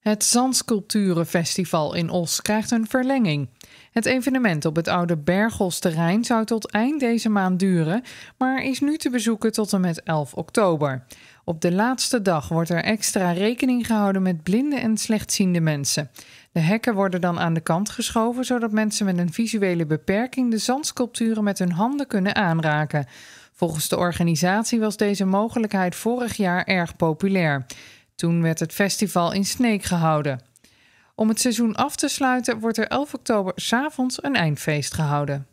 Het Zandsculpturenfestival in Os krijgt een verlenging. Het evenement op het oude Berghosterrein zou tot eind deze maand duren, maar is nu te bezoeken tot en met 11 oktober. Op de laatste dag wordt er extra rekening gehouden met blinde en slechtziende mensen. De hekken worden dan aan de kant geschoven, zodat mensen met een visuele beperking de zandsculpturen met hun handen kunnen aanraken. Volgens de organisatie was deze mogelijkheid vorig jaar erg populair. Toen werd het festival in Sneek gehouden. Om het seizoen af te sluiten wordt er 11 oktober s'avonds een eindfeest gehouden.